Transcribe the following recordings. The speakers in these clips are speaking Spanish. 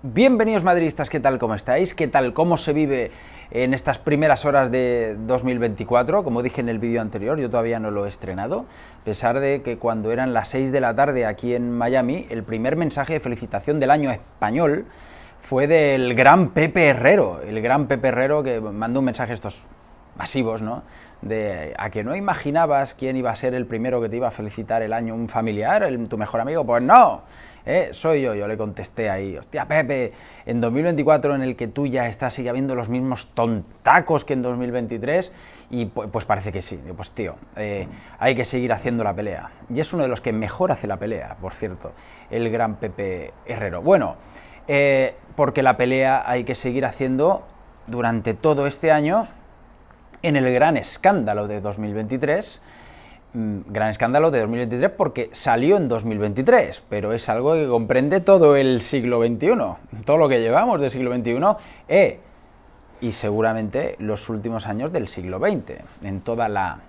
Bienvenidos madridistas, ¿qué tal? ¿Cómo estáis? ¿Qué tal? ¿Cómo se vive en estas primeras horas de 2024? Como dije en el vídeo anterior, yo todavía no lo he estrenado, a pesar de que cuando eran las 6 de la tarde aquí en Miami, el primer mensaje de felicitación del año español fue del gran Pepe Herrero, el gran Pepe Herrero que mandó un mensaje estos masivos, ¿no? de a que no imaginabas quién iba a ser el primero que te iba a felicitar el año, un familiar, el, tu mejor amigo, pues no, eh, soy yo, yo le contesté ahí, hostia Pepe, en 2024 en el que tú ya estás sigue habiendo los mismos tontacos que en 2023 y pues, parece que sí, pues tío, eh, hay que seguir haciendo la pelea. Y es uno de los que mejor hace la pelea, por cierto, el gran Pepe Herrero. Bueno, eh, porque la pelea hay que seguir haciendo durante todo este año en el gran escándalo de 2023. Mm, gran escándalo de 2023 porque salió en 2023, pero es algo que comprende todo el siglo XXI, todo lo que llevamos del siglo XXI eh, y seguramente los últimos años del siglo XX, en toda la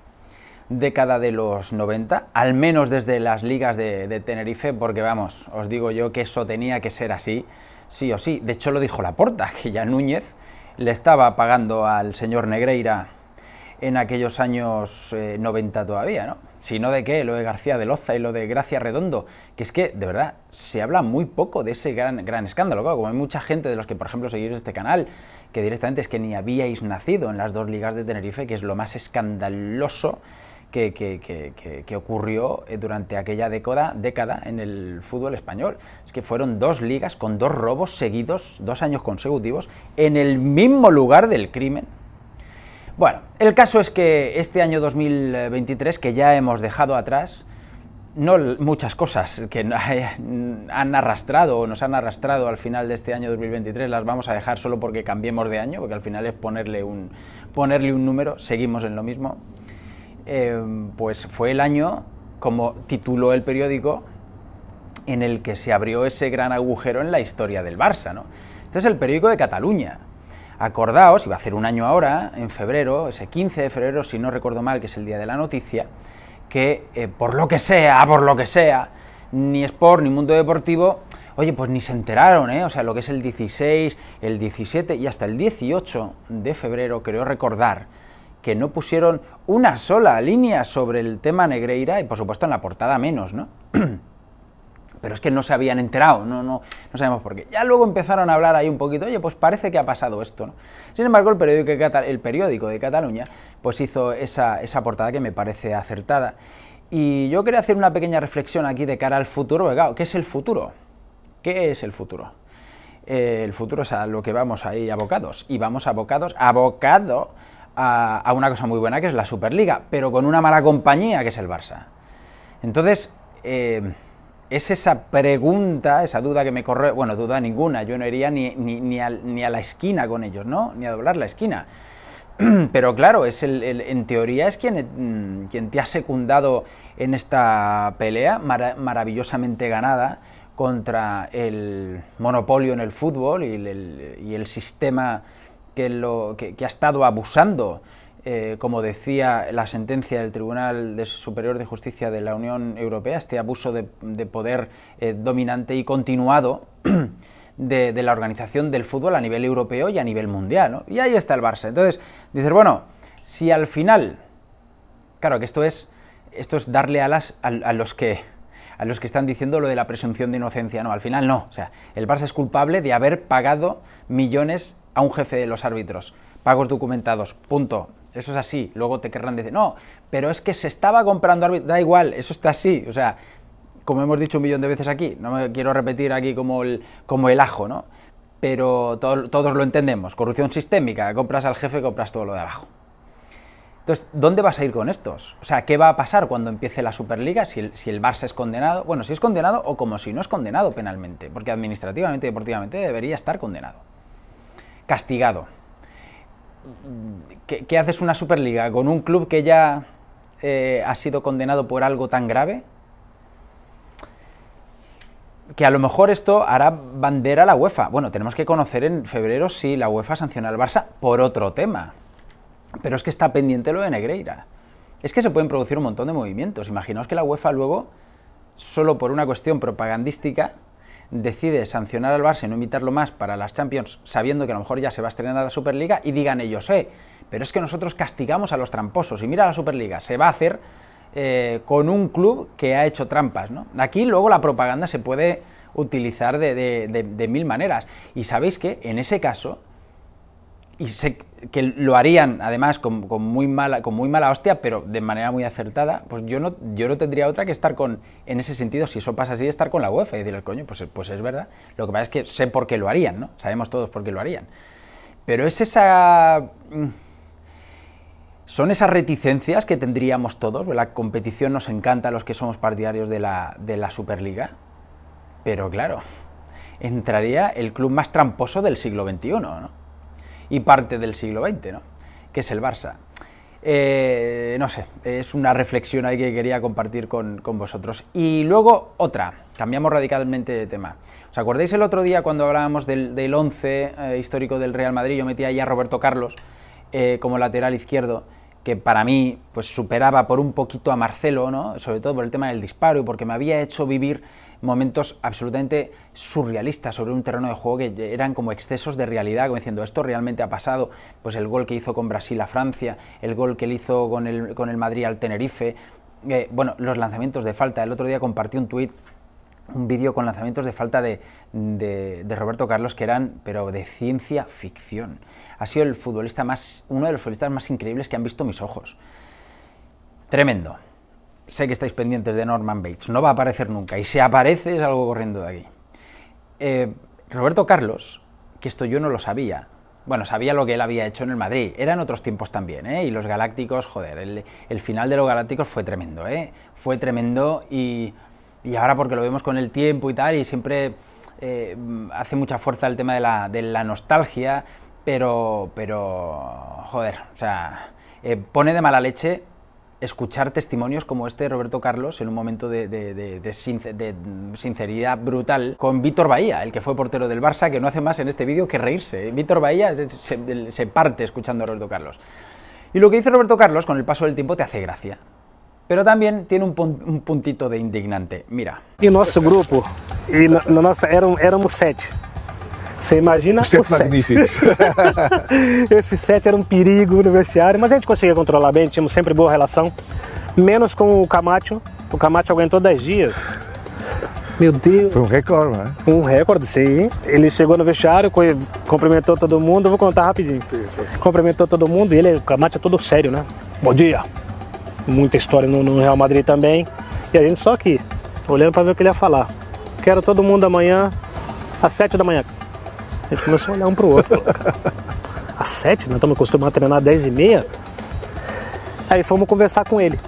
década de los 90, al menos desde las ligas de, de Tenerife, porque vamos, os digo yo que eso tenía que ser así, sí o sí. De hecho lo dijo Laporta, que ya Núñez le estaba pagando al señor Negreira en aquellos años 90 eh, todavía, ¿no? Sino de qué, lo de García de Loza y lo de Gracia Redondo, que es que, de verdad, se habla muy poco de ese gran, gran escándalo, como hay mucha gente de los que, por ejemplo, seguís este canal, que directamente es que ni habíais nacido en las dos ligas de Tenerife, que es lo más escandaloso que, que, que, ocurrió eh, durante aquella década, década en el fútbol español. Es que fueron dos ligas con dos robos seguidos, dos años consecutivos, en el mismo lugar del crimen. Bueno, el caso es que este año 2023, que ya hemos dejado atrás, no muchas cosas que han arrastrado o nos han arrastrado al final de este año 2023 las vamos a dejar solo porque cambiemos de año, porque al final es ponerle un, ponerle un número, seguimos en lo mismo. Em, pues fue el año, como tituló el periódico, en el que se abrió ese gran agujero en la historia del Barça. ¿no? Este es el periódico de Cataluña. Acordaos, iba a hacer un año ahora, en febrero, ese 15 de febrero, si no recuerdo mal, que es el día de la noticia, que eh, por lo que sea, por lo que sea, ni Sport ni Mundo Deportivo, oye, pues ni se enteraron, ¿eh? O sea, lo que es el 16, el 17 y hasta el 18 de febrero, creo recordar, que no pusieron una sola línea sobre el tema Negreira y por supuesto en la portada menos, ¿no? pero es que no se habían enterado, no, no, no sabemos por qué. Ya luego empezaron a hablar ahí un poquito, oye, pues parece que ha pasado esto. Sin embargo, el periódico, de Cataluña pues hizo esa, portada que me parece acertada. Y yo quería hacer una pequeña reflexión aquí de cara al futuro, ¿qué es el futuro? ¿Qué es el futuro? Eh, el futuro es a lo que vamos ahí abocados, y vamos abocados, abocado a, una cosa muy buena que es la Superliga, pero con una mala compañía que es el Barça. Entonces, eh, es esa pregunta, esa duda que me corre, bueno, duda ninguna, yo no iría ni, ni, ni, a, la esquina con ellos, ¿no? Ni a doblar la esquina pero claro, es el, en teoría es quien, mm, quien, te ha secundado en esta pelea maravillosamente ganada contra el monopolio en el fútbol y el, sistema que, lo, que, ha estado abusando eh, como decía la sentencia del Tribunal de Superior de Justicia de la Unión Europea, este abuso de, poder eh, dominante y continuado de, la organización del fútbol a nivel europeo y a nivel mundial. Y ahí está el Barça. Entonces, dices, bueno, si al final, claro que esto es, esto es darle alas a, a los que a los que están diciendo lo de la presunción de inocencia. No, al final no. O sea, el Barça es culpable de haber pagado millones a un jefe de los árbitros pagos documentados, punto. Eso es así. Luego te querrán decir, no, pero es que se estaba comprando Da igual, eso está así. O sea, como hemos dicho un millón de veces aquí, no me quiero repetir aquí como el, como el ajo, ¿no? Pero todos lo entendemos. Corrupción sistémica, compras al jefe, compras todo lo de abajo. Entonces, ¿dónde vas a ir con estos? O sea, ¿qué va a pasar cuando empiece la Superliga si el, si el, Barça es condenado? Bueno, si es condenado o como si no es condenado penalmente, porque administrativamente y deportivamente debería estar condenado. Castigado. ¿qué, haces una Superliga con un club que ya eh, ha sido condenado por algo tan grave? que a lo mejor esto hará bandera a la UEFA. Bueno, tenemos que conocer en febrero si la UEFA sanciona al Barça por otro tema. Pero es que está pendiente lo de Negreira. Es que se pueden producir un montón de movimientos. Imaginaos que la UEFA luego, solo por una cuestión propagandística, decide sancionar al Barça y no imitarlo más para las Champions, sabiendo que a lo mejor ya se va a estrenar la Superliga, y digan ellos, eh, pero es que nosotros castigamos a los tramposos, y mira la Superliga, se va a hacer eh, con un club que ha hecho trampas. ¿no? Aquí luego la propaganda se puede utilizar de, de, de, de mil maneras, y sabéis que en ese caso y sé que lo harían además con, muy mala, con muy mala hostia, pero de manera muy acertada, pues yo no, yo no tendría otra que estar con, en ese sentido, si eso pasa así, estar con la UEFA y el coño, pues, pues es verdad. Lo que pasa es que sé por qué lo harían, ¿no? Sabemos todos por qué lo harían. Pero es esa... Mm, son esas reticencias que tendríamos todos, la competición nos encanta a los que somos partidarios de la, de la Superliga, pero claro, entraría el club más tramposo del siglo XXI, ¿no? y parte del siglo XX, ¿no? que es el Barça. Eh, no sé, es una reflexión ahí que quería compartir con, vosotros. Y luego otra, cambiamos radicalmente de tema. ¿Os acordáis el otro día cuando hablábamos del, 11 eh, histórico del Real Madrid? Yo metía ahí a Roberto Carlos eh, como lateral izquierdo, que para mí pues, superaba por un poquito a Marcelo, ¿no? sobre todo por el tema del disparo y porque me había hecho vivir momentos absolutamente surrealistas sobre un terreno de juego que eran como excesos de realidad, como diciendo, esto realmente ha pasado, pues el gol que hizo con Brasil a Francia, el gol que él hizo con el, con el Madrid al Tenerife, eh, bueno, los lanzamientos de falta, el otro día compartí un tuit un vídeo con lanzamientos de falta de, Roberto Carlos que eran, pero de ciencia ficción. Ha sido el futbolista más, uno de los futbolistas más increíbles que han visto mis ojos. Tremendo sé que estáis pendientes de Norman Bates, no va a aparecer nunca, y si aparece es algo corriendo de aquí. Eh, Roberto Carlos, que esto yo no lo sabía, bueno, sabía lo que él había hecho en el Madrid, eran otros tiempos también, ¿eh? y los Galácticos, joder, el, final de los Galácticos fue tremendo, ¿eh? fue tremendo, y, ahora porque lo vemos con el tiempo y tal, y siempre eh, hace mucha fuerza el tema de la, nostalgia, pero, pero, joder, o sea, eh, pone de mala leche escuchar testimonios como este de Roberto Carlos en un momento de, mm, sinceridad brutal con Víctor Bahía, el que fue portero del Barça, que no hace más en este vídeo que reírse. ¿eh? Víctor Bahía se, parte escuchando a Roberto Carlos. Y lo que dice Roberto Carlos con el paso del tiempo te hace gracia. Pero también tiene un, puntito de indignante. Mira. Y nuestro grupo, y e no, éramos, éramos Você imagina é o, sete. Esse set era um perigo no vestiário, mas a gente conseguia controlar bem, tínhamos sempre boa relação. Menos com o Camacho. O Camacho aguentou 10 dias. Meu Deus. Foi um recorde, né? Um recorde, sim. Ele chegou no vestiário, cumprimentou todo mundo. Eu vou contar rapidinho. Sim, sim. Cumprimentou todo mundo e ele, o Camacho é todo sério, né? Bom dia. Muita história no, no Real Madrid também. E a gente só aqui, olhando para ver o que ele ia falar. Quero todo mundo amanhã, às sete da manhã. A gente começou a olhar um pro outro. às sete, nós né? estamos acostumados a treinar às dez e meia. Aí fomos conversar com ele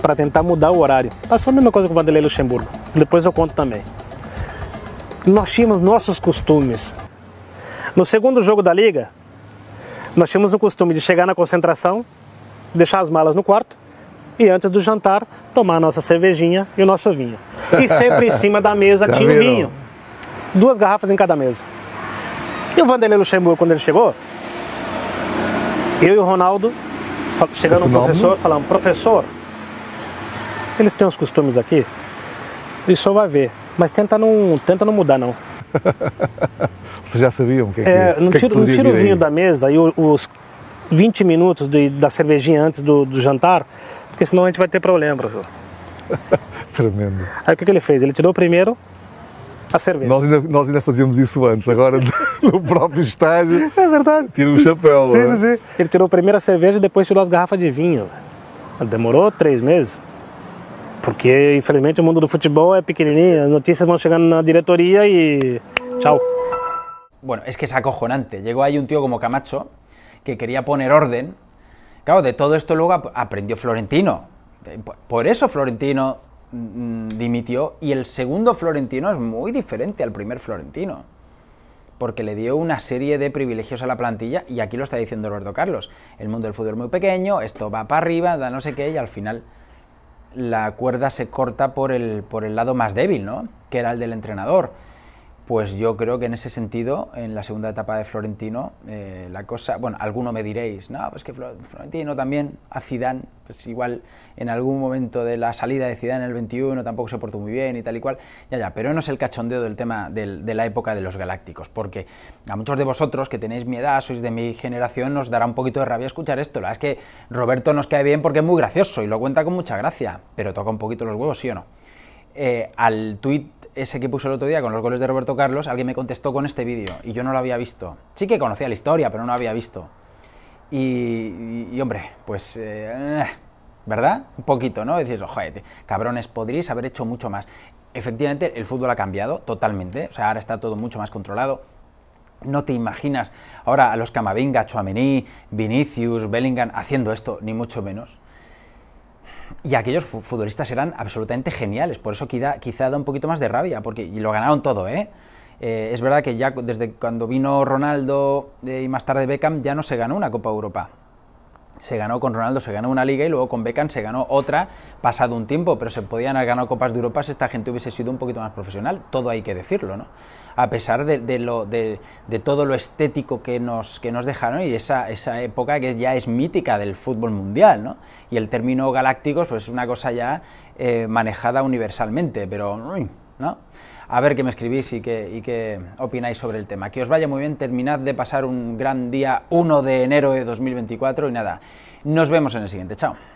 para tentar mudar o horário. Passou a mesma coisa com o Vanderlei Luxemburgo. Depois eu conto também. Nós tínhamos nossos costumes. No segundo jogo da liga, nós tínhamos o costume de chegar na concentração, deixar as malas no quarto e antes do jantar tomar a nossa cervejinha e o nosso vinho. E sempre em cima da mesa tinha o vinho. Duas garrafas em cada mesa. E o Vanderlei Luxemburgo, quando ele chegou, eu e o Ronaldo, chegando no professor, falamos, professor, eles têm uns costumes aqui, e só vai ver. Mas tenta não, tenta não mudar, não. Vocês já sabiam o que é, é que é, Não tira, o vinho aí? da mesa e os 20 minutos de, da cervejinha antes do, do, jantar, porque senão a gente vai ter problema, professor. Tremendo. Aí o que, que ele fez? Ele tirou primeiro a cerveja. Nós ainda, nós ainda fazíamos isso antes, agora... no próprio estádio. É verdade. Tira o chapéu. sim, sim, sim. Ele tirou a primeira cerveja e depois tirou as garrafas de vinho. Demorou três meses. Porque, infelizmente, o mundo do futebol é pequenininho. As noticias vão a na diretoria y... E Chao. Bueno, es que es acojonante. Llegó ahí un tío como Camacho que quería poner orden. Claro, de todo esto luego aprendió Florentino. Por eso Florentino mm, mm, dimitió y el segundo Florentino es muy diferente al primer Florentino porque le dio una serie de privilegios a la plantilla y aquí lo está diciendo Roberto Carlos. El mundo del fútbol es muy pequeño, esto va para arriba, da no sé qué y al final la cuerda se corta por el, por el lado más débil, ¿no? Que era el del entrenador. Pues yo creo que en ese sentido, en la segunda etapa de Florentino, eh, la cosa, bueno, alguno me diréis, no, pues que Florentino también a Zidane, pues igual en algún momento de la salida de Zidane en el 21 tampoco se portó muy bien y tal y cual, ya ya, pero no es el cachondeo del tema de la época de los galácticos, porque a muchos de vosotros que tenéis mi edad, sois de mi generación, nos dará un poquito de rabia escuchar esto, la verdad es que Roberto nos cae bien porque es muy gracioso y lo cuenta con mucha gracia, pero toca un poquito los huevos, ¿sí o no? Eh, al tuit ese que puso el otro día con los goles de Roberto Carlos, alguien me contestó con este vídeo y yo no lo había visto. Sí que conocía la historia, pero no lo había visto. Y, hombre, pues... Eh, ¿Verdad? Un poquito, ¿no? Decís, oh, joder, cabrones, podríais haber hecho mucho más. Efectivamente, el fútbol ha cambiado totalmente, o sea, ahora está todo mucho más controlado. No te imaginas ahora a los Camavinga, Chuamení, Vinicius, Bellingham haciendo esto, ni mucho menos. Y aquellos futbolistas eran absolutamente geniales, por eso quizá, da un poquito más de rabia, porque y lo ganaron todo, ¿eh? Eh, es verdad que ya desde cuando vino Ronaldo eh, y más tarde Beckham ya no se ganó una Copa Europa se ganó con Ronaldo, se ganó una liga y luego con Beckham se ganó otra pasado un tiempo, pero se podían haber ganado Copas de Europa si esta gente hubiese sido un poquito más profesional, todo hay que decirlo, ¿no? A pesar de, todo lo estético que nos, que nos dejaron y esa, época que ya es mítica del fútbol mundial, ¿no? Y el término galácticos pues, es una cosa ya eh, manejada universalmente, pero... ¿no? a ver qué me escribís y qué, opináis sobre el tema. Que os vaya muy bien, terminad de pasar un gran día 1 de enero de 2024 y nada, nos vemos en el siguiente. Chao.